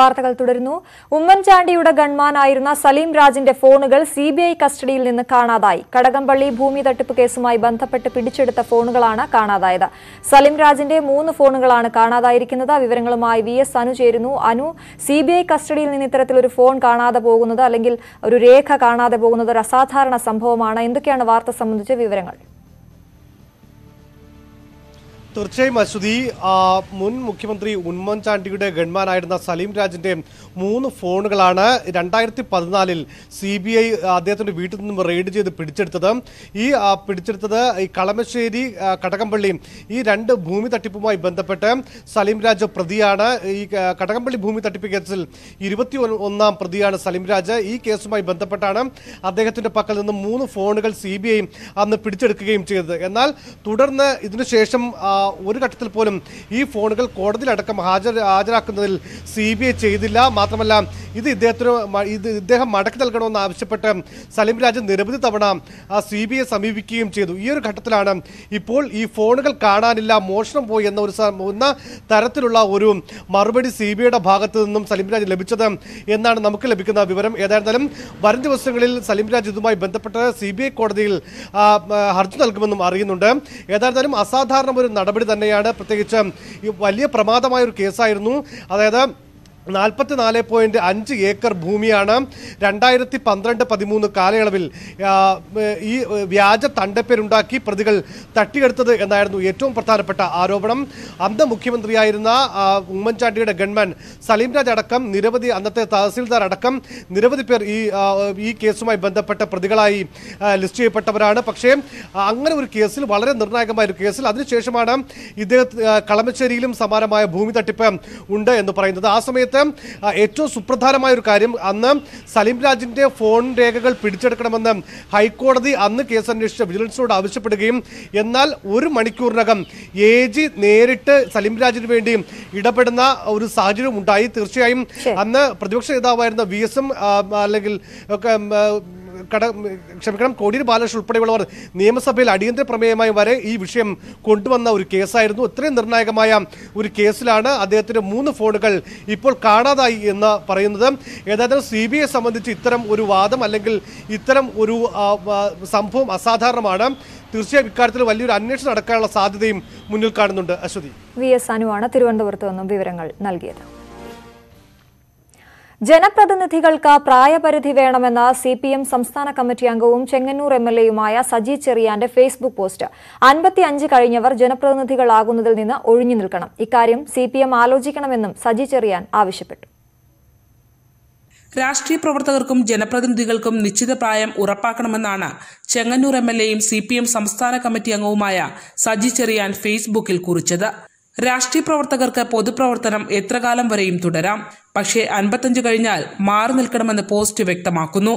വാർത്തകൾ തുടരുന്നു ഉമ്മൻചാണ്ടിയുടെ ഗൺമാനായിരുന്ന സലീം രാജിന്റെ ഫോണുകൾ സി ബി ഐ കസ്റ്റഡിയിൽ നിന്ന് കാണാതായി കടകംപള്ളി ഭൂമി തട്ടിപ്പ് കേസുമായി ബന്ധപ്പെട്ട് പിടിച്ചെടുത്ത ഫോണുകളാണ് കാണാതായത് സലീം രാജിന്റെ മൂന്ന് ഫോണുകളാണ് കാണാതായിരിക്കുന്നത് വിവരങ്ങളുമായി വി എസ് അനു ചേരുന്നു അനു സി ബി ഐ കസ്റ്റഡിയിൽ നിന്ന് ഒരു ഫോൺ കാണാതെ പോകുന്നത് അല്ലെങ്കിൽ ഒരു രേഖ കാണാതെ പോകുന്നത് ഒരു അസാധാരണ സംഭവമാണ് എന്തൊക്കെയാണ് വാർത്ത സംബന്ധിച്ച വിവരങ്ങൾ തീർച്ചയായും അശ്വതി മുൻ മുഖ്യമന്ത്രി ഉമ്മൻചാണ്ടിയുടെ ഗൺമാനായിരുന്ന സലീം രാജിന്റെ മൂന്ന് ഫോണുകളാണ് രണ്ടായിരത്തി പതിനാലിൽ സി ബി ഐ അദ്ദേഹത്തിന്റെ വീട്ടിൽ നിന്നും റെയ്ഡ് ചെയ്ത് പിടിച്ചെടുത്തത് ഈ പിടിച്ചെടുത്തത് ഈ കളമശ്ശേരി കടകംപള്ളി ഈ രണ്ട് ഭൂമി തട്ടിപ്പുമായി ബന്ധപ്പെട്ട് സലീം രാജ് പ്രതിയാണ് ഈ കടകംപള്ളി ഭൂമി തട്ടിപ്പ് കേസിൽ ഇരുപത്തി ഒന്നാം പ്രതിയാണ് സലീം രാജ് ഈ കേസുമായി ബന്ധപ്പെട്ടാണ് അദ്ദേഹത്തിന്റെ പക്കൽ നിന്ന് മൂന്ന് ഫോണുകൾ സി ബി ഐ അന്ന് പിടിച്ചെടുക്കുകയും ചെയ്തത് എന്നാൽ തുടർന്ന് ഇതിനുശേഷം ആ ഒരു ഘട്ടത്തിൽ പോലും ഈ ഫോണുകൾ കോടതിയിലടക്കം ഹാജർ ഹാജരാക്കുന്നതിൽ സി ബി ഐ ചെയ്തില്ല മാത്രമല്ല ഇത് ഇദ്ദേഹത്തിന് ഇത് ഇദ്ദേഹം മടക്കി നൽകണമെന്ന് ആവശ്യപ്പെട്ട് സലീം രാജ് നിരവധി തവണ സി ബി ഐ സമീപിക്കുകയും ചെയ്തു ഈ ഒരു ഘട്ടത്തിലാണ് ഇപ്പോൾ ഈ ഫോണുകൾ കാണാനില്ല മോഷണം പോയി എന്ന ഒരു എന്ന തരത്തിലുള്ള ഒരു മറുപടി സി ബി ഐയുടെ ഭാഗത്തു നിന്നും സലിം രാജ് ലഭിച്ചത് എന്നാണ് നമുക്ക് ലഭിക്കുന്ന വിവരം ഏതായിരുന്നാലും വരും ദിവസങ്ങളിൽ സലിം രാജ് ഇതുമായി ബന്ധപ്പെട്ട് സി കോടതിയിൽ ഹർജി നൽകുമെന്നും അറിയുന്നുണ്ട് ഏതായിരുന്നാലും അസാധാരണ ഒരു നടപടി നടപടി തന്നെയാണ് പ്രത്യേകിച്ച് വലിയ പ്രമാദമായ ഒരു കേസായിരുന്നു അതായത് നാൽപ്പത്തിനാല് പോയിൻറ്റ് അഞ്ച് ഏക്കർ ഭൂമിയാണ് രണ്ടായിരത്തി പന്ത്രണ്ട് പതിമൂന്ന് കാലയളവിൽ ഈ വ്യാജ തണ്ടപ്പേരുണ്ടാക്കി പ്രതികൾ തട്ടിയെടുത്തത് എന്നായിരുന്നു ഏറ്റവും പ്രധാനപ്പെട്ട ആരോപണം അന്ന് മുഖ്യമന്ത്രിയായിരുന്ന ഉമ്മൻചാണ്ടിയുടെ ഗൺമാൻ സലീം രാജ് അടക്കം നിരവധി അന്നത്തെ തഹസീൽദാർ അടക്കം നിരവധി പേർ ഈ ഈ കേസുമായി ബന്ധപ്പെട്ട പ്രതികളായി ലിസ്റ്റ് ചെയ്യപ്പെട്ടവരാണ് പക്ഷേ അങ്ങനെ ഒരു കേസിൽ വളരെ നിർണായകമായ ഒരു കേസിൽ അതിനുശേഷമാണ് ഇദ്ദേഹത്തെ കളമശ്ശേരിയിലും സമാനമായ ഭൂമി തട്ടിപ്പ് ഉണ്ട് എന്ന് പറയുന്നത് ആ സമയത്ത് സമയത്ത് ഏറ്റവും സുപ്രധാനമായ ഒരു കാര്യം അന്ന് സലീം രാജിന്റെ ഫോൺ രേഖകൾ പിടിച്ചെടുക്കണമെന്ന് ഹൈക്കോടതി അന്ന് കേസ് അന്വേഷിച്ച വിജിലൻസിനോട് ആവശ്യപ്പെടുകയും എന്നാൽ ഒരു മണിക്കൂറിനകം എ ജി നേരിട്ട് സലീം രാജിന് വേണ്ടി ഇടപെടുന്ന ഒരു സാഹചര്യം ഉണ്ടായി തീർച്ചയായും അന്ന് പ്രതിപക്ഷ നേതാവായിരുന്ന വി എസും അല്ലെങ്കിൽ കട ക്ഷമിക്കണം കോടിയേരി ബാലകൃഷ്ണൻ ഉൾപ്പെടെയുള്ളവർ നിയമസഭയിൽ അടിയന്തര പ്രമേയമായി വരെ ഈ വിഷയം കൊണ്ടുവന്ന ഒരു കേസായിരുന്നു ഇത്രയും നിർണായകമായ ഒരു കേസിലാണ് അദ്ദേഹത്തിൻ്റെ മൂന്ന് ഫോണുകൾ ഇപ്പോൾ കാണാതായി എന്ന് പറയുന്നത് ഏതായാലും സി ബി ഐ സംബന്ധിച്ച് ഇത്തരം ഒരു വാദം അല്ലെങ്കിൽ ഇത്തരം ഒരു സംഭവം അസാധാരണമാണ് തീർച്ചയായും ഇക്കാര്യത്തിൽ വലിയൊരു അന്വേഷണം നടക്കാനുള്ള സാധ്യതയും മുന്നിൽ കാണുന്നുണ്ട് അശ്വതി വി എസ് അനുവാണ് തിരുവനന്തപുരത്ത് നിന്നും വിവരങ്ങൾ നൽകിയത് ജനപ്രതിനിധികൾക്ക് പ്രായപരിധി വേണമെന്ന സി പി എം സംസ്ഥാന കമ്മിറ്റി അംഗവും ചെങ്ങന്നൂർ എം എൽ എയുമായ സജി ചെറിയാന്റെ ഫേസ്ബുക്ക് പോസ്റ്റ് അൻപത്തിയഞ്ച് കഴിഞ്ഞവർ ജനപ്രതിനിധികളാകുന്നതിൽ നിന്ന് ഒഴിഞ്ഞു നിൽക്കണം ഇക്കാര്യം സി പി എം ആലോചിക്കണമെന്നും സജി ചെറിയാൻ ആവശ്യപ്പെട്ടു രാഷ്ട്രീയ പ്രവർത്തകർക്കും ജനപ്രതിനിധികൾക്കും നിശ്ചിത പ്രായം ഉറപ്പാക്കണമെന്നാണ് ചെങ്ങന്നൂർ എം എൽ എയും സി പി എം സംസ്ഥാന കമ്മിറ്റി അംഗവുമായ സജി ചെറിയാൻ ഫേസ്ബുക്കിൽ കുറിച്ചത് രാഷ്ട്രീയ പ്രവർത്തകർക്ക് പൊതുപ്രവർത്തനം എത്രകാലം വരെയും തുടരാം പക്ഷേ അൻപത്തഞ്ച് കഴിഞ്ഞാൽ മാറി നിൽക്കണമെന്ന് പോസ്റ്റ് വ്യക്തമാക്കുന്നു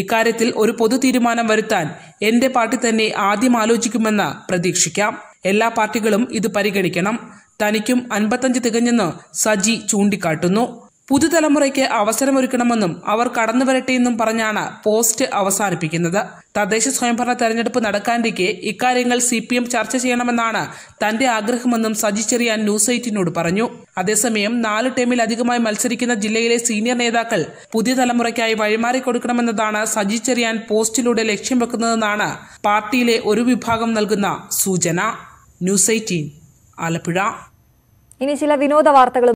ഇക്കാര്യത്തിൽ ഒരു പൊതു തീരുമാനം വരുത്താൻ എന്റെ പാർട്ടി തന്നെ ആദ്യം ആലോചിക്കുമെന്ന് പ്രതീക്ഷിക്കാം എല്ലാ പാർട്ടികളും ഇത് പരിഗണിക്കണം തനിക്കും അൻപത്തഞ്ച് തികഞ്ഞെന്ന് സജി ചൂണ്ടിക്കാട്ടുന്നു പുതുതലമുറയ്ക്ക് അവസരമൊരുക്കണമെന്നും അവർ കടന്നുവരട്ടെയെന്നും പറഞ്ഞാണ് പോസ്റ്റ് അവസാനിപ്പിക്കുന്നത് തദ്ദേശ സ്വയംഭരണ തെരഞ്ഞെടുപ്പ് നടക്കാനിരിക്കെ ഇക്കാര്യങ്ങൾ സി പി എം ചർച്ച ചെയ്യണമെന്നാണ് തന്റെ ആഗ്രഹമെന്നും സജി ചെറിയാൻ ന്യൂസ് എയ്റ്റിനോട് പറഞ്ഞു അതേസമയം നാല് ടീമിലധികമായി അധികമായി മത്സരിക്കുന്ന ജില്ലയിലെ സീനിയർ നേതാക്കൾ പുതിയ തലമുറയ്ക്കായി വഴിമാറി കൊടുക്കണമെന്നതാണ് സജി ചെറിയാൻ പോസ്റ്റിലൂടെ ലക്ഷ്യം വെക്കുന്നതെന്നാണ് പാർട്ടിയിലെ ഒരു വിഭാഗം നൽകുന്ന സൂചന ന്യൂസ് എയ്റ്റീൻ ആലപ്പുഴ ഇനി ചില വിനോദ വാർത്തകളും